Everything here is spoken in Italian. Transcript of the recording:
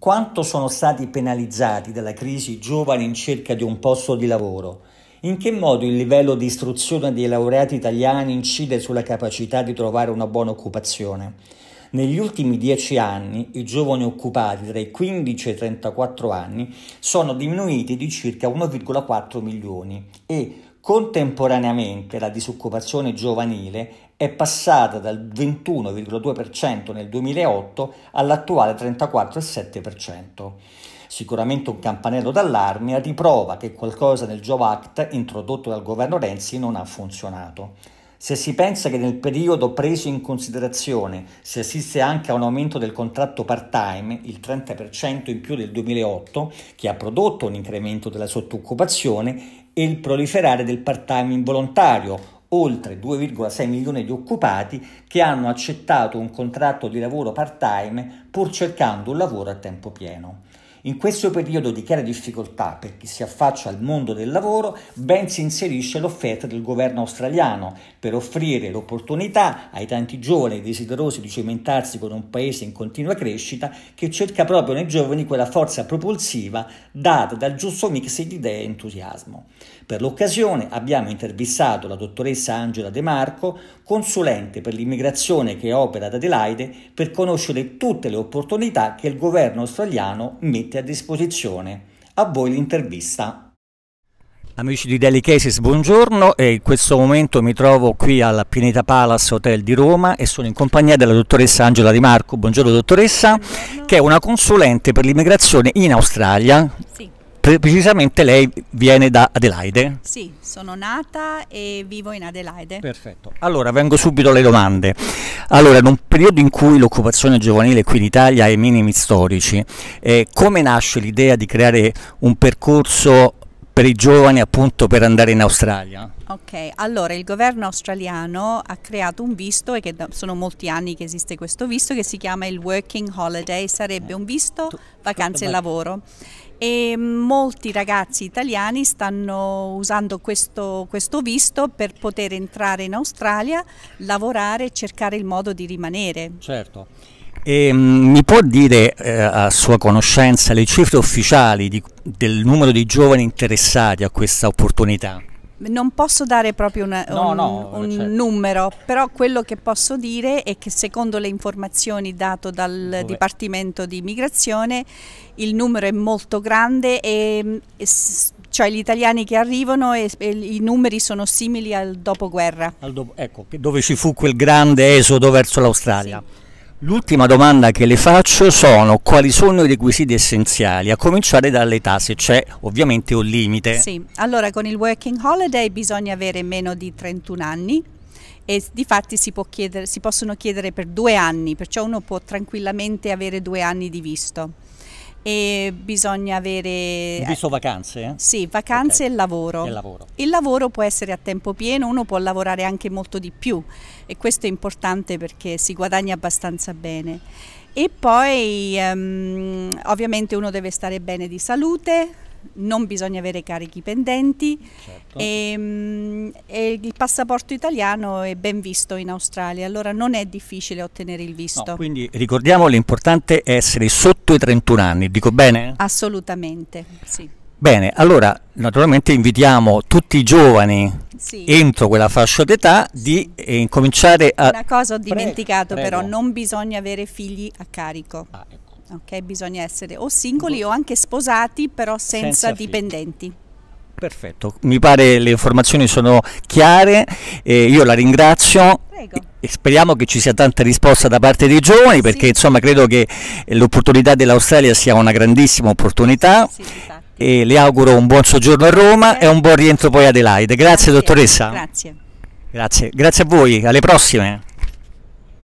Quanto sono stati penalizzati dalla crisi i giovani in cerca di un posto di lavoro? In che modo il livello di istruzione dei laureati italiani incide sulla capacità di trovare una buona occupazione? Negli ultimi dieci anni i giovani occupati tra i 15 e i 34 anni sono diminuiti di circa 1,4 milioni e Contemporaneamente la disoccupazione giovanile è passata dal 21,2% nel 2008 all'attuale 34,7%. Sicuramente un campanello d'allarme a riprova che qualcosa nel Job Act introdotto dal governo Renzi non ha funzionato. Se si pensa che nel periodo preso in considerazione si assiste anche a un aumento del contratto part-time, il 30% in più del 2008, che ha prodotto un incremento della sottooccupazione, e il proliferare del part-time involontario, oltre 2,6 milioni di occupati che hanno accettato un contratto di lavoro part-time pur cercando un lavoro a tempo pieno. In questo periodo di chiare difficoltà per chi si affaccia al mondo del lavoro, ben si inserisce l'offerta del governo australiano per offrire l'opportunità ai tanti giovani desiderosi di cimentarsi con un paese in continua crescita che cerca proprio nei giovani quella forza propulsiva data dal giusto mix di idee e entusiasmo. Per l'occasione abbiamo intervistato la dottoressa Angela De Marco, consulente per l'immigrazione che opera ad Adelaide, per conoscere tutte le opportunità che il governo australiano mette a disposizione. A voi l'intervista. Amici di Daily Cases, buongiorno e in questo momento mi trovo qui al Pineta Palace Hotel di Roma e sono in compagnia della dottoressa Angela Di Marco. Buongiorno dottoressa, buongiorno. che è una consulente per l'immigrazione in Australia. Sì precisamente lei viene da Adelaide? Sì, sono nata e vivo in Adelaide. Perfetto. Allora, vengo subito alle domande. Allora, in un periodo in cui l'occupazione giovanile qui in Italia ha i minimi storici, eh, come nasce l'idea di creare un percorso per i giovani appunto per andare in Australia? Ok, allora il governo australiano ha creato un visto e che sono molti anni che esiste questo visto che si chiama il Working Holiday, sarebbe un visto vacanze e lavoro e molti ragazzi italiani stanno usando questo, questo, visto per poter entrare in Australia, lavorare e cercare il modo di rimanere. Certo. E, ehm, mi può dire eh, a sua conoscenza le cifre ufficiali di, del numero di giovani interessati a questa opportunità? Non posso dare proprio una, no, un, no, un certo. numero, però quello che posso dire è che secondo le informazioni date dal Dove? Dipartimento di Immigrazione il numero è molto grande e, e cioè gli italiani che arrivano e, e, i numeri sono simili al dopoguerra. Al do ecco, dove ci fu quel grande esodo verso l'Australia. Sì. L'ultima domanda che le faccio sono quali sono i requisiti essenziali, a cominciare dall'età, se c'è ovviamente un limite. Sì, allora con il working holiday bisogna avere meno di 31 anni, e di fatti si, si, possono chiedere per due anni, perciò uno può tranquillamente avere due anni di visto e bisogna avere... Eh, Visto vacanze? Eh? Sì, vacanze okay. e, lavoro. e lavoro. Il lavoro può essere a tempo pieno, uno può lavorare anche molto di più e questo è importante perché si guadagna abbastanza bene. E poi um, ovviamente uno deve stare bene di salute, non bisogna avere carichi pendenti certo. e, ehm, e, il passaporto italiano è ben visto in Australia, allora non è difficile ottenere il visto. No, quindi ricordiamo l'importante è essere sotto i 31 anni, dico bene? Assolutamente, sì. Bene, allora naturalmente invitiamo tutti i giovani sì. entro quella fascia d'età di sì. eh, cominciare a... Una cosa ho dimenticato prego, però, non bisogna avere figli a carico. Ah, ecco. Ok, bisogna essere o singoli o anche sposati, però senza, senza dipendenti. Perfetto, mi pare le informazioni sono chiare, eh, io la ringrazio. Prego. Speriamo che ci sia tanta risposta da parte dei giovani perché insomma credo che l'opportunità dell'Australia sia una grandissima opportunità sì, sì, le auguro un buon soggiorno a Roma eh. e un buon rientro poi ad Adelaide. Grazie, grazie dottoressa. Grazie. grazie. Grazie a voi, alle prossime.